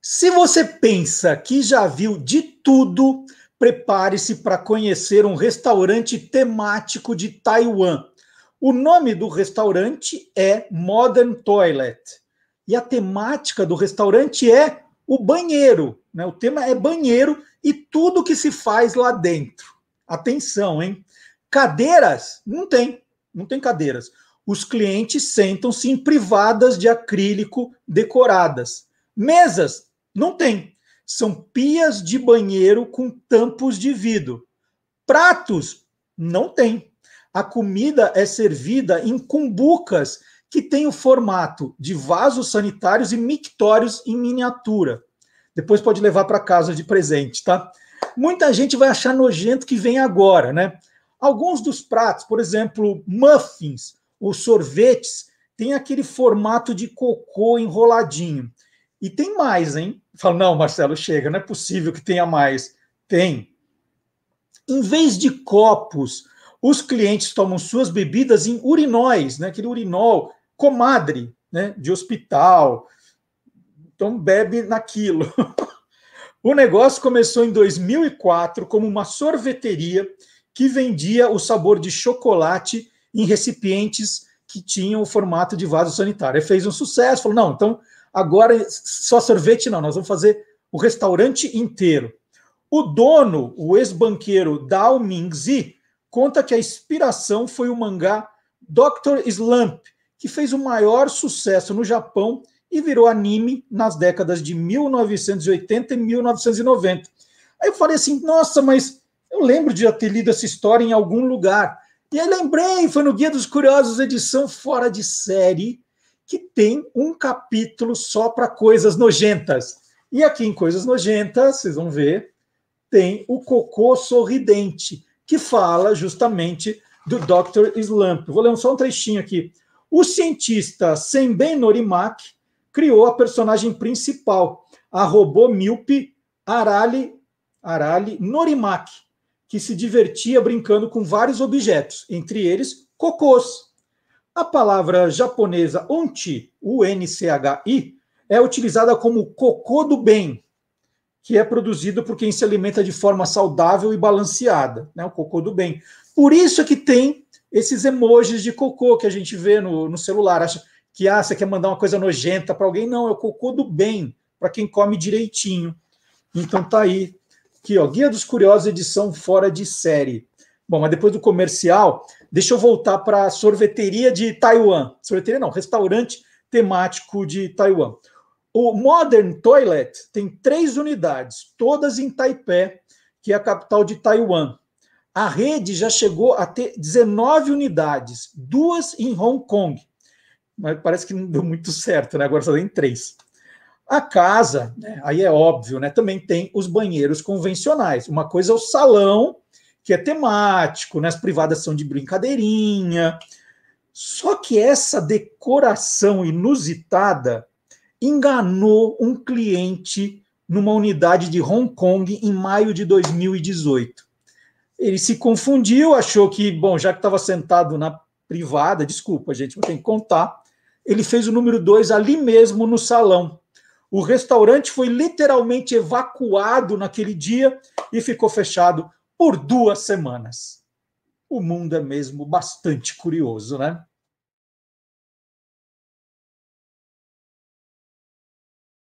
Se você pensa que já viu de tudo, prepare-se para conhecer um restaurante temático de Taiwan. O nome do restaurante é Modern Toilet. E a temática do restaurante é o banheiro. Né? O tema é banheiro e tudo que se faz lá dentro. Atenção, hein? Cadeiras? Não tem. Não tem cadeiras. Os clientes sentam-se em privadas de acrílico decoradas. Mesas? Não tem. São pias de banheiro com tampos de vidro. Pratos? Não tem. A comida é servida em cumbucas que tem o formato de vasos sanitários e mictórios em miniatura. Depois pode levar para casa de presente, tá? Muita gente vai achar nojento que vem agora, né? Alguns dos pratos, por exemplo, muffins ou sorvetes, têm aquele formato de cocô enroladinho. E tem mais, hein? Fala, não, Marcelo, chega, não é possível que tenha mais. Tem. Em vez de copos, os clientes tomam suas bebidas em urinóis, né? Aquele urinol, comadre, né? De hospital. Então bebe naquilo. o negócio começou em 2004 como uma sorveteria que vendia o sabor de chocolate em recipientes que tinham o formato de vaso sanitário. Ele fez um sucesso, falou: não, então agora só sorvete não, nós vamos fazer o restaurante inteiro. O dono, o ex-banqueiro Dao Mingzi, conta que a inspiração foi o mangá Dr. Slump, que fez o maior sucesso no Japão e virou anime nas décadas de 1980 e 1990. Aí eu falei assim, nossa, mas eu lembro de ter lido essa história em algum lugar. E aí lembrei, foi no Guia dos Curiosos, edição fora de série, que tem um capítulo só para coisas nojentas. E aqui em Coisas Nojentas, vocês vão ver, tem o Cocô Sorridente, que fala justamente do Dr. Slump. Vou ler só um trechinho aqui. O cientista Senben Norimak criou a personagem principal, a robô míope Arali, Arali Norimak, que se divertia brincando com vários objetos, entre eles cocôs. A palavra japonesa onchi, U-N-C-H-I, é utilizada como cocô do bem, que é produzido por quem se alimenta de forma saudável e balanceada, né? o cocô do bem. Por isso é que tem esses emojis de cocô que a gente vê no, no celular. Acha que ah, você quer mandar uma coisa nojenta para alguém? Não, é o cocô do bem, para quem come direitinho. Então tá aí. Aqui, ó, Guia dos Curiosos, edição fora de série. Bom, mas depois do comercial, Deixa eu voltar para a sorveteria de Taiwan. Sorveteria não, restaurante temático de Taiwan. O Modern Toilet tem três unidades, todas em Taipei, que é a capital de Taiwan. A rede já chegou a ter 19 unidades, duas em Hong Kong. Mas parece que não deu muito certo, né? Agora só tem três. A casa, né? aí é óbvio, né? Também tem os banheiros convencionais. Uma coisa é o salão, que é temático, né? as privadas são de brincadeirinha. Só que essa decoração inusitada enganou um cliente numa unidade de Hong Kong em maio de 2018. Ele se confundiu, achou que, bom, já que estava sentado na privada, desculpa, gente, eu tenho que contar. Ele fez o número 2 ali mesmo no salão. O restaurante foi literalmente evacuado naquele dia e ficou fechado por duas semanas. O mundo é mesmo bastante curioso, né?